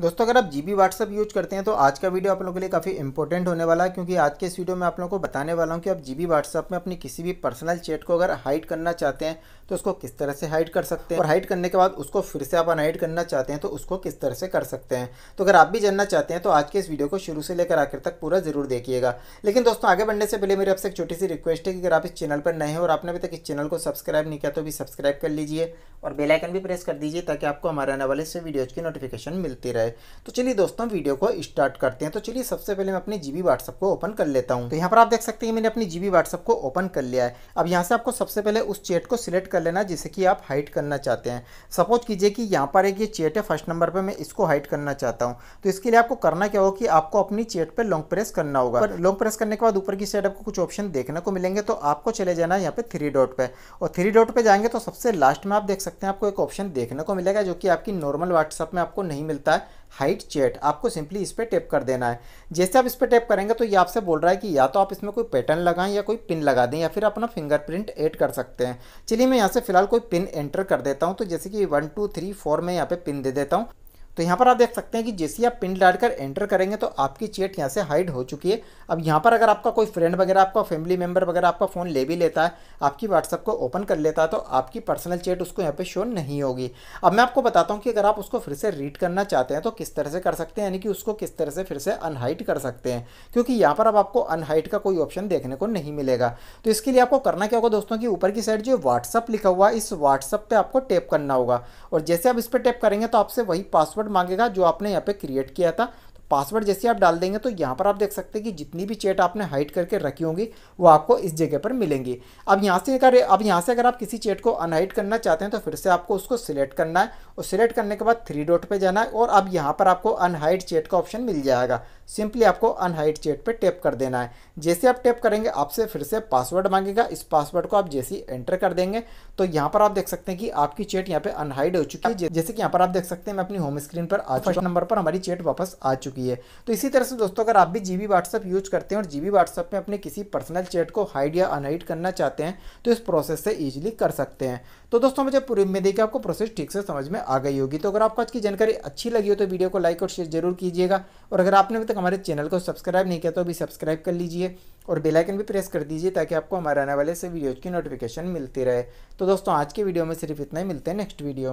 दोस्तों अगर आप जी बी व्हाट्सअप यूज करते हैं तो आज का वीडियो आप लोगों के लिए काफ़ी इंपॉर्टेंट होने वाला है क्योंकि आज के इस वीडियो में आप लोगों को बताने वाला हूं कि आप जी बी व्हाट्सअप में अपनी किसी भी पर्सनल चैट को अगर हाइड करना चाहते हैं तो उसको किस तरह से हाइड कर सकते हैं और हाइड करने के बाद उसको फिर से आप अनहाइड करना चाहते हैं तो उसको किस तरह से कर सकते हैं तो अगर आप भी जानना चाहते हैं तो आज के इस वीडियो को शुरू से लेकर आखिर तक पूरा जरूर देखिएगा लेकिन दोस्तों आगे बढ़ने से पहले मेरी आपसे एक छोटी सी रिक्वेस्ट है कि अगर आप इस चैनल पर नए हैं और आपने अभी तक इस चैनल को सब्सक्राइब नहीं किया तो भी सब्सक्राइब कर लीजिए और बेलाइकन भी प्रेस कर दीजिए ताकि आपको हमारे आने वाले से वीडियोज़ की नोटिफिकेशन मिलती रहे जाए तो चलिए दोस्तों वीडियो को स्टार्ट करते हैं तो चलिए सबसे पहले मैं अपनी जीबी व्हाट्सअप को ओपन कर लेता हूँ तो यहाँ पर आप देख सकते हैं मैंने अपनी जीबी व्हाट्सअप को ओपन कर लिया है अब यहाँ से आपको सबसे पहले उस चैट को सिलेक्ट कर लेना जिसे कि आप हाइट करना चाहते हैं सपोज कीजिए कि यहाँ पर एक ये चैट है फर्स्ट नंबर पर मैं इसको हाइट करना चाहता हूँ तो इसके लिए आपको करना क्या होगा कि आपको अपनी चैट पर लॉन्ग प्रेस करना होगा लॉन्ग प्रेस करने के बाद ऊपर की साइड आपको कुछ ऑप्शन देखने को मिलेंगे तो आपको चले जाना है यहाँ पे थ्री डॉट पर और थ्री डॉट पर जाएंगे तो सबसे लास्ट में आप देख सकते हैं आपको एक ऑप्शन देखने को मिलेगा जो कि आपकी नॉर्मल व्हाट्सअप में आपको नहीं मिलता है हाइट चेट आपको सिंपली इस पर टेप कर देना है जैसे आप इस पर टेप करेंगे तो ये आपसे बोल रहा है कि या तो आप इसमें कोई पैटर्न लगाएं या कोई पिन लगा दें या फिर अपना फिंगरप्रिंट ऐड कर सकते हैं चलिए मैं यहाँ से फिलहाल कोई पिन एंटर कर देता हूँ तो जैसे कि वन टू थ्री फोर में यहाँ पे पिन दे देता हूँ तो यहाँ पर आप देख सकते हैं कि जैसे आप पिन डालकर एंटर करेंगे तो आपकी चेट यहाँ से हाइड हो चुकी है अब यहाँ पर अगर आपका कोई फ्रेंड वगैरह आपका फैमिली मेम्बर वगैरह आपका फ़ोन ले भी लेता है आपकी व्हाट्सअप को ओपन कर लेता है तो आपकी पर्सनल चेट उसको यहाँ पे शो नहीं होगी अब मैं आपको बताता हूँ कि अगर आप उसको फिर से रीड करना चाहते हैं तो किस तरह से कर सकते हैं यानी कि उसको किस तरह से फिर से अनहाइड कर सकते हैं क्योंकि यहाँ पर अब आपको अनहाइट का कोई ऑप्शन देखने को नहीं मिलेगा तो इसके लिए आपको करना क्या होगा दोस्तों की ऊपर की साइड जो व्हाट्सअप लिखा हुआ है इस व्हाट्सअप पर आपको टैप करना होगा और जैसे आप इस पर टैप करेंगे तो आपसे वही पासवर्ड पासवर्ड मांगेगा जो आपने यहाँ पे क्रिएट किया था तो पासवर्ड जैसे आप डाल देंगे तो यहाँ पर आप देख सकते हैं कि जितनी भी चैट आपने हाइड करके रखी होंगी वो आपको इस जगह पर मिलेंगी अब यहाँ से अगर अब यहाँ से अगर आप किसी चैट को अनहाइड करना चाहते हैं तो फिर से आपको उसको सिलेक्ट करना है और सिलेक्ट करने के बाद थ्री डॉट पर जाना है और अब यहाँ पर आपको अनहाइड चैट का ऑप्शन मिल जाएगा सिंपली आपको अनहाइड चैट पे टैप कर देना है जैसे आप टैप करेंगे आपसे फिर से पासवर्ड मांगेगा इस पासवर्ड को आप जैसे ही एंटर कर देंगे तो यहाँ पर आप देख सकते हैं कि आपकी चैट यहाँ पे अनहाइड हो चुकी है जैसे कि यहाँ पर आप देख सकते हैं मैं अपनी होम स्क्रीन पर आज फर्स्ट नंबर पर हमारी चैट वापस आ चुकी है तो इसी तरह से दोस्तों अगर आप भी जीबी व्हाट्सएप यूज करते हैं और जीबी व्हाट्सएप में अपने किसी पर्सनल चैट को हाइड या अनहाइड करना चाहते हैं तो इस प्रोसेस से ईजिली कर सकते हैं तो दोस्तों मुझे पूरी उम्मीद है कि आपको प्रोसेस ठीक से समझ में आ गई होगी तो अगर आपको आज की जानकारी अच्छी लगी हो तो वीडियो को लाइक और शेयर जरूर कीजिएगा और अगर आपने अभी तक हमारे चैनल को सब्सक्राइब नहीं किया तो अभी सब्सक्राइब कर लीजिए और बेल आइकन भी प्रेस कर दीजिए ताकि आपको हमारे आने वाले से वीडियोज़ की नोटिफिकेशन मिलती रहे तो दोस्तों आज के वीडियो में सिर्फ इतना ही मिलते हैं नेक्स्ट वीडियो में